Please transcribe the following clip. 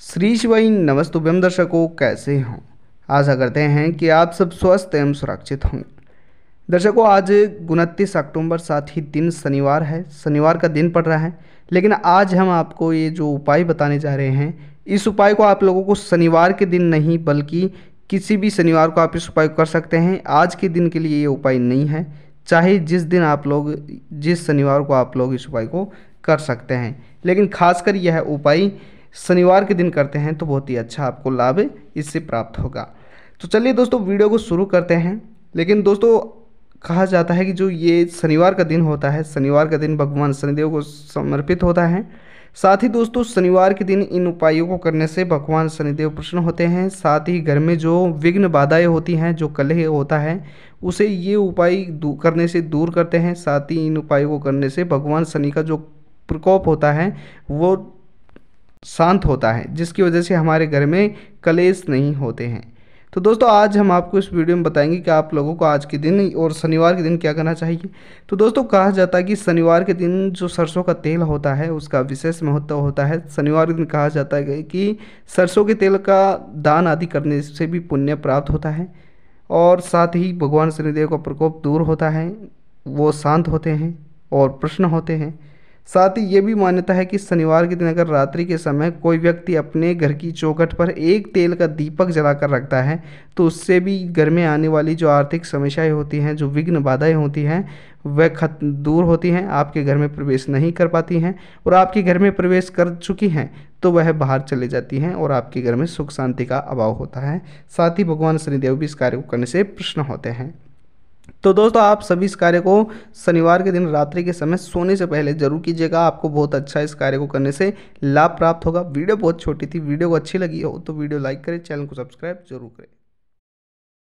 श्री शिवाई नमस्तुभ्यम दर्शकों कैसे हों आशा करते हैं कि आप सब स्वस्थ एवं सुरक्षित होंगे दर्शकों आज उनतीस अक्टूबर साथ ही दिन शनिवार है शनिवार का दिन पड़ रहा है लेकिन आज हम आपको ये जो उपाय बताने जा रहे हैं इस उपाय को आप लोगों को शनिवार के दिन नहीं बल्कि किसी भी शनिवार को आप इस उपाय कर सकते हैं आज के दिन के लिए ये उपाय नहीं है चाहे जिस दिन आप लोग जिस शनिवार को आप लोग इस उपाय को कर सकते हैं लेकिन खासकर यह उपाय शनिवार के दिन करते हैं तो बहुत ही अच्छा आपको लाभ इससे प्राप्त होगा तो चलिए दोस्तों वीडियो को शुरू करते हैं लेकिन दोस्तों कहा जाता है कि जो ये शनिवार का दिन होता है शनिवार का दिन भगवान शनिदेव को समर्पित होता है साथ ही दोस्तों शनिवार के दिन इन उपायों को करने से भगवान शनिदेव प्रसन्न होते हैं साथ ही घर में जो विघ्न बाधाएं होती हैं जो कलह होता है उसे ये उपाय करने से दूर करते हैं साथ ही इन उपायों को करने से भगवान शनि का जो प्रकोप होता है वो शांत होता है जिसकी वजह से हमारे घर में कलेश नहीं होते हैं तो दोस्तों आज हम आपको इस वीडियो में बताएंगे कि आप लोगों को आज के दिन और शनिवार के दिन क्या करना चाहिए तो दोस्तों कहा जाता है कि शनिवार के दिन जो सरसों का तेल होता है उसका विशेष महत्व होता है शनिवार के दिन कहा जाता है कि सरसों के तेल का दान आदि करने से भी पुण्य प्राप्त होता है और साथ ही भगवान शनिदेव का प्रकोप दूर होता है वो शांत होते हैं और प्रश्न होते हैं साथ ही ये भी मान्यता है कि शनिवार के दिन अगर रात्रि के समय कोई व्यक्ति अपने घर की चौखट पर एक तेल का दीपक जलाकर रखता है तो उससे भी घर में आने वाली जो आर्थिक समस्याएं होती हैं जो विघ्न बाधाएं होती हैं वह खत दूर होती हैं आपके घर में प्रवेश नहीं कर पाती हैं और आपके घर में प्रवेश कर चुकी हैं तो वह बाहर चले जाती हैं और आपके घर में सुख शांति का अभाव होता है साथ ही भगवान शनिदेव भी इस कार्य को करने से प्रश्न होते हैं तो दोस्तों आप सभी इस कार्य को शनिवार के दिन रात्रि के समय सोने से पहले जरूर कीजिएगा आपको बहुत अच्छा इस कार्य को करने से लाभ प्राप्त होगा वीडियो बहुत छोटी थी वीडियो को अच्छी लगी हो तो वीडियो लाइक करें चैनल को सब्सक्राइब जरूर करें